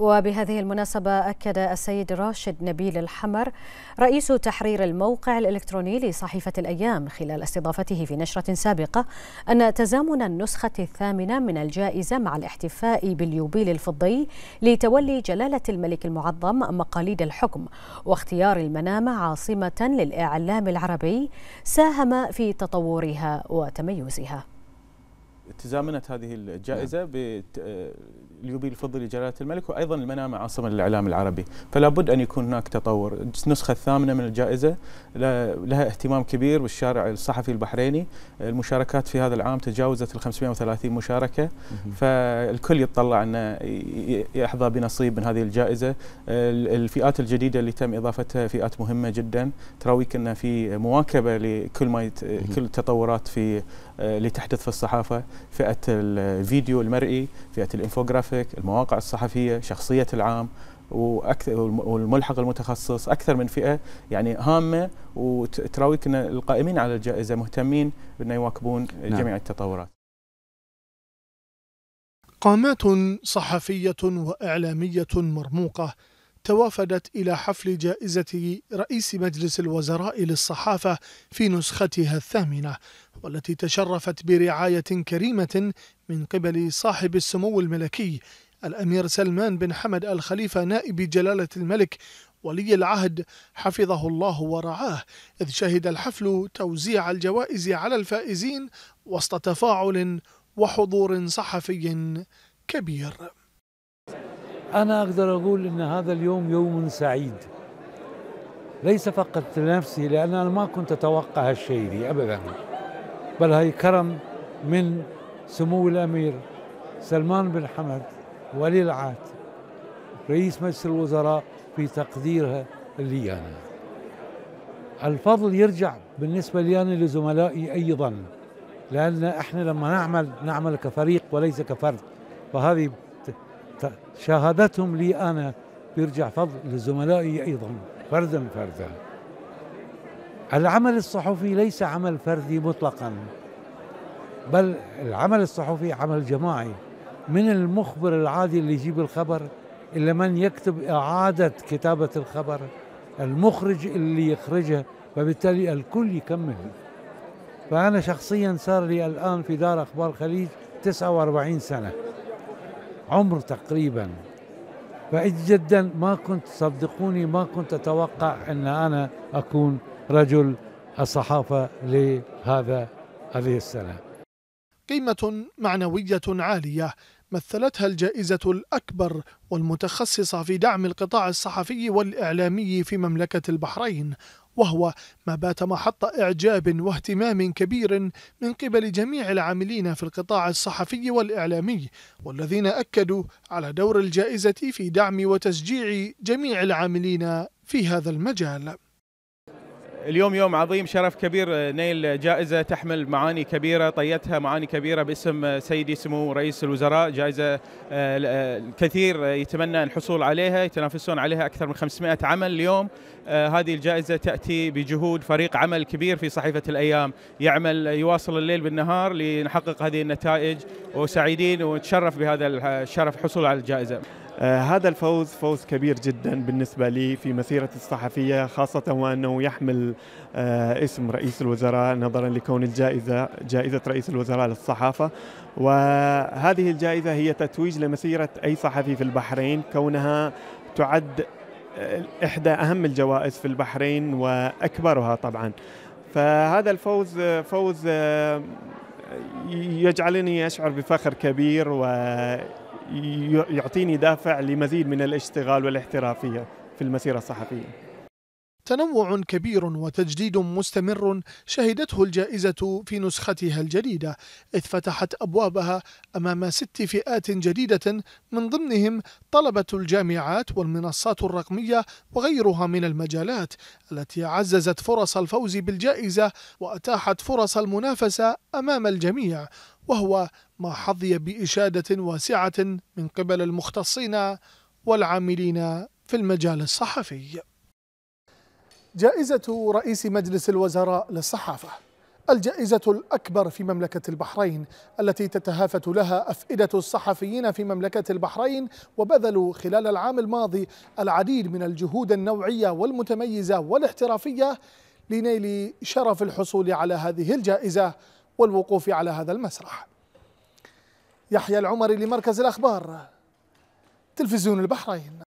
وبهذه المناسبة أكد السيد راشد نبيل الحمر رئيس تحرير الموقع الإلكتروني لصحيفة الأيام خلال استضافته في نشرة سابقة أن تزامن النسخة الثامنة من الجائزة مع الاحتفاء باليوبيل الفضي لتولي جلالة الملك المعظم مقاليد الحكم واختيار المنامة عاصمة للإعلام العربي ساهم في تطورها وتميزها تزامنت هذه الجائزه نعم. باليوبي آه، الفضي لجلاله الملك وايضا المنامه عاصمه للاعلام العربي، فلا بد ان يكون هناك تطور، النسخه الثامنه من الجائزه لها اهتمام كبير بالشارع الصحفي البحريني، المشاركات في هذا العام تجاوزت ال 530 مشاركه، فالكل يتطلع انه يحظى بنصيب من هذه الجائزه، الفئات الجديده اللي تم اضافتها فئات مهمه جدا، تراويك ان في مواكبه لكل ما يت... كل التطورات في اللي آه، تحدث في الصحافه، فئه الفيديو المرئي فئه الانفوجرافيك المواقع الصحفيه شخصيه العام والملحق المتخصص اكثر من فئه يعني هامه وتراويك ان القائمين على الجائزه مهتمين بان يواكبون نعم. جميع التطورات. قامات صحفيه واعلاميه مرموقه توافدت إلى حفل جائزة رئيس مجلس الوزراء للصحافة في نسختها الثامنة والتي تشرفت برعاية كريمة من قبل صاحب السمو الملكي الأمير سلمان بن حمد الخليفة نائب جلالة الملك ولي العهد حفظه الله ورعاه إذ شهد الحفل توزيع الجوائز على الفائزين وسط تفاعل وحضور صحفي كبير أنا أقدر أقول أن هذا اليوم يوم سعيد ليس فقط لنفسي لأن أنا ما كنت أتوقع هالشيء دي أبدا بل هي كرم من سمو الأمير سلمان بن حمد ولي العهد رئيس مجلس الوزراء في تقديرها لي أنا الفضل يرجع بالنسبة لي أنا لزملائي أيضا لأن احنا لما نعمل نعمل كفريق وليس كفرد فهذه شهادتهم لي أنا بيرجع فضل لزملائي أيضا فردا فردا العمل الصحفي ليس عمل فردي مطلقا بل العمل الصحفي عمل جماعي من المخبر العادي اللي يجيب الخبر إلى من يكتب إعادة كتابة الخبر المخرج اللي يخرجه فبالتالي الكل يكمل فأنا شخصيا صار لي الآن في دار أخبار خليج 49 سنة عمر تقريبا بعيد جدا ما كنت صدقوني ما كنت أتوقع أن أنا أكون رجل الصحافة لهذا هذه السنة قيمة معنوية عالية مثلتها الجائزة الأكبر والمتخصصة في دعم القطاع الصحفي والإعلامي في مملكة البحرين وهو ما بات محط إعجاب واهتمام كبير من قبل جميع العاملين في القطاع الصحفي والإعلامي والذين أكدوا على دور الجائزة في دعم وتشجيع جميع العاملين في هذا المجال اليوم يوم عظيم شرف كبير آه، نيل جائزة تحمل معاني كبيرة طيتها معاني كبيرة باسم آه، سيدي سمو رئيس الوزراء جائزة آه، الكثير يتمنى الحصول عليها يتنافسون عليها أكثر من 500 عمل اليوم هذه الجائزة تأتي بجهود فريق عمل كبير في صحيفة الأيام يعمل يواصل الليل بالنهار لنحقق هذه النتائج وسعيدين ونتشرف بهذا الشرف حصول على الجائزة آه، هذا الفوز فوز كبير جدا بالنسبة لي في مسيرتي الصحفية خاصة وأنه يحمل آه، اسم رئيس الوزراء نظرا لكون الجائزة جائزة رئيس الوزراء للصحافة وهذه الجائزة هي تتويج لمسيرة أي صحفي في البحرين كونها تعد آه، إحدى أهم الجوائز في البحرين وأكبرها طبعا فهذا الفوز فوز يجعلني أشعر بفخر كبير و يعطيني دافع لمزيد من الاشتغال والاحترافية في المسيرة الصحفية تنوع كبير وتجديد مستمر شهدته الجائزة في نسختها الجديدة إذ فتحت أبوابها أمام ست فئات جديدة من ضمنهم طلبة الجامعات والمنصات الرقمية وغيرها من المجالات التي عززت فرص الفوز بالجائزة وأتاحت فرص المنافسة أمام الجميع وهو ما حظي بإشادة واسعة من قبل المختصين والعاملين في المجال الصحفي جائزة رئيس مجلس الوزراء للصحافة الجائزة الأكبر في مملكة البحرين التي تتهافت لها أفئدة الصحفيين في مملكة البحرين وبذلوا خلال العام الماضي العديد من الجهود النوعية والمتميزة والاحترافية لنيل شرف الحصول على هذه الجائزة والوقوف على هذا المسرح يحيى العمري لمركز الأخبار تلفزيون البحرين